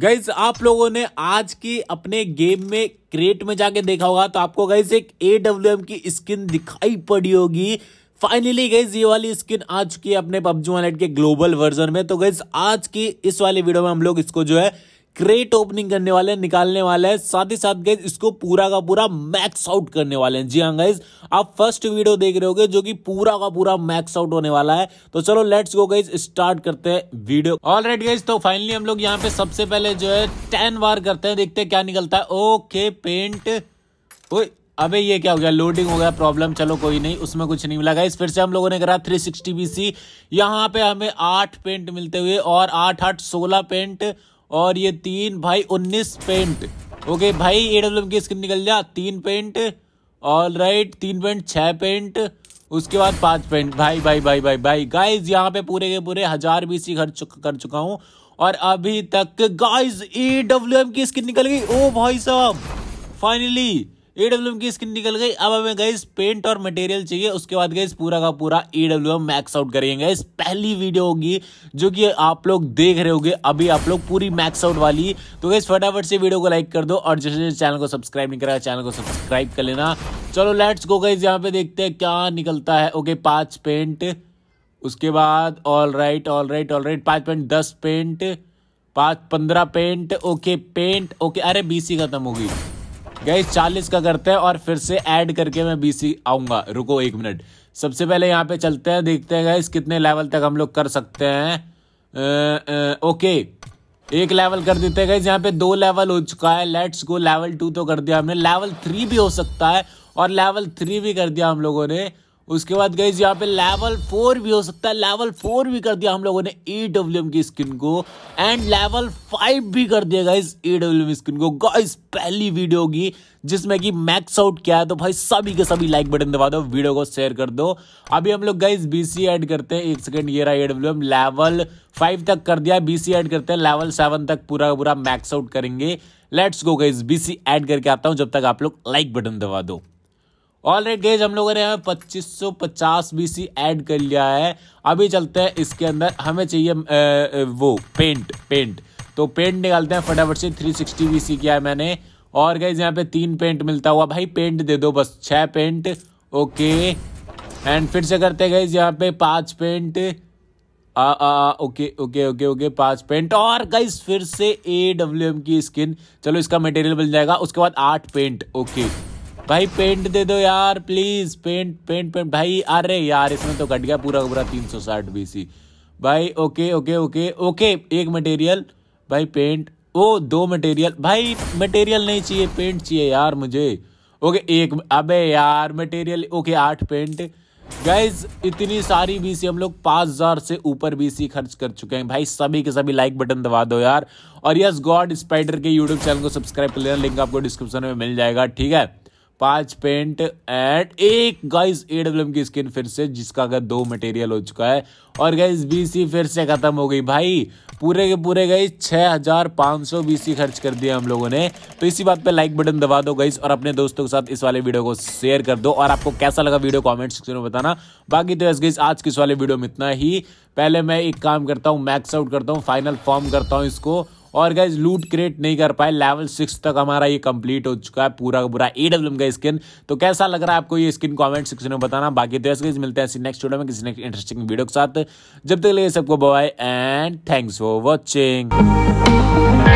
guys आप लोगों ने आज की अपने गेम में क्रेट में जाके देखा होगा तो आपको गाइज एक ए डब्ल्यू एम की स्किन दिखाई पड़ी होगी फाइनली गाइज ये वाली स्किन आ चुकी है अपने पबजी वॉलेट के ग्लोबल वर्जन में तो गाइज आज की इस वाले वीडियो में हम लोग इसको जो है ग्रेट ओपनिंग करने वाले हैं निकालने वाले हैं साथ ही साथ गैस इसको पूरा का पूरा मैक्स आउट करने वाले हैं जी हाँ गैस आप फर्स्ट वीडियो देख रहे होगे जो कि पूरा का पूरा मैक्स आउट होने वाला है तो चलो लेट्स गो गैस स्टार्ट करते हैं वीडियो ऑल राइट गैस तो फाइनली हम लोग यहाँ पे सबसे पहले जो है टेन बार करते हैं देखते हैं क्या निकलता है ओके पेंट ओए अबे ये क्या हो गया लोडिंग हो गया प्रॉब्लम चलो कोई नहीं उसमें कुछ नहीं मिला गाइस फिर से हम लोगों ने करा 360 बीसी यहाँ पे हमें आठ पेंट मिलते हुए और आठ आठ सोलह पेंट और ये तीन भाई उन्नीस पेंट ओके भाई ए डब्ल्यू की स्किन निकल जा तीन पेंट ऑल राइट तीन पेंट छः पेंट उसके बाद पाँच पेंट भाई भाई भाई भाई भाई गाइज यहाँ पे पूरे के पूरे हज़ार ही खर्च कर चुका हूँ और अभी तक गाइज ई डब्ल्यू एम की स्किन निकल गई ओ भाई साहब फाइनली ई डब्ल्यू की स्किन निकल गई अब हमें गई पेंट और मटेरियल चाहिए उसके बाद गई पूरा का पूरा E W M max out करेंगे इस पहली वीडियो होगी जो कि आप लोग देख रहे होंगे अभी आप लोग पूरी मैक्स आउट वाली तो गई फटाफट से वीडियो को लाइक कर दो और जैसे चैनल को सब्सक्राइब नहीं करा चैनल को सब्सक्राइब कर लेना चलो लेट्स गो गई यहाँ पे देखते हैं क्या निकलता है ओके पाँच पेंट उसके बाद all right all right all right पाँच पेंट दस पेंट पाँच पंद्रह पेंट ओके पेंट ओके अरे बीस ही खत्म होगी गई चालीस का करते हैं और फिर से ऐड करके मैं सी आऊंगा रुको एक मिनट सबसे पहले यहाँ पे चलते हैं देखते हैं गई कितने लेवल तक हम लोग कर सकते हैं ओके एक लेवल कर देते हैं गई यहाँ पे दो लेवल हो चुका है लेट्स गो लेवल टू तो कर दिया हमने लेवल थ्री भी हो सकता है और लेवल थ्री भी कर दिया हम लोगों ने उसके बाद गई यहाँ पे लेवल फोर भी हो सकता है लेवल फोर भी कर दिया हम लोगों ने ई डब्ल्यू एम की स्किन को एंड लेवल फाइव भी कर दिया guys E W M skin को गाइज पहली वीडियो होगी जिसमें कि मैक्स आउट क्या है तो भाई सभी के सभी लाइक बटन दबा दो वीडियो को शेयर कर दो अभी हम लोग गाइज बीसी ऐड करते हैं एक सेकंड ये रहा डब्ल्यू एम लेवल फाइव तक कर दिया बीसी ऐड करते हैं लेवल सेवन तक पूरा का पूरा मैक्स आउट करेंगे let's go guys BC add करके आता हूँ जब तक आप लोग लाइक बटन दबा दो ऑल गेज हम लोगों ने यहाँ पच्चीस सौ पचास सी ऐड कर लिया है अभी चलते हैं इसके अंदर हमें चाहिए वो पेंट पेंट तो पेंट निकालते हैं फटाफट से थ्री सिक्सटी सी किया है मैंने और गेज यहाँ पे तीन पेंट मिलता हुआ भाई पेंट दे दो बस छः पेंट ओके एंड फिर से करते गेज यहाँ पे पाँच पेंट आ, आ, ओके ओके ओके ओके पाँच पेंट और गाइज फिर से ए डब्ल्यू एम की स्किन चलो इसका मटेरियल मिल जाएगा उसके बाद आठ पेंट ओके भाई पेंट दे दो यार प्लीज पेंट पेंट पेंट भाई अरे यार इसमें तो कट गया पूरा पूरा तीन सौ साठ बीसी भाई ओके ओके ओके ओके एक मटेरियल भाई पेंट ओ दो मटेरियल भाई मटेरियल नहीं चाहिए पेंट चाहिए यार मुझे ओके एक अबे यार मटेरियल ओके आठ पेंट गाइज इतनी सारी बीसी हम लोग पाँच हज़ार से ऊपर बीसी खर्च कर चुके हैं भाई सभी के सभी लाइक बटन दबा दो यार और यस गॉड स्पाइडर के यूट्यूब चैनल को सब्सक्राइब कर लेना लिंक आपको डिस्क्रिप्शन में मिल जाएगा ठीक है पांच पेंट एंड एक गाइस एडब्ल्यूएम की स्किन फिर से जिसका अगर दो मटेरियल हो चुका है और गाइस बीसी फिर से खत्म हो गई भाई पूरे के पूरे गाइस 6500 बीसी खर्च कर दिया हम लोगों ने तो इसी बात पे लाइक बटन दबा दो गाइस और अपने दोस्तों के साथ इस वाले वीडियो को शेयर कर दो और आपको कैसा लगा वीडियो कमेंट सेक्शन में बताना बाकी तो गाइस आज के इस वाले वीडियो में इतना ही पहले मैं एक काम करता हूँ मैक्स आउट करता हूँ फाइनल फॉर्म करता हूँ इसको और गाइज लूट क्रिएट नहीं कर पाए लेवल सिक्स तक हमारा ये कंप्लीट हो चुका है पूरा का पूरा ए डब्ल्यू का स्किन तो कैसा लग रहा है आपको ये स्किन कॉमेंट सेक्शन में बताना बाकी तो ऐसे मिलते हैं नेक्स्ट वीडियो में किसी नेक्स्ट इंटरेस्टिंग वीडियो के साथ जब तक लगे सबको bye and thanks for watching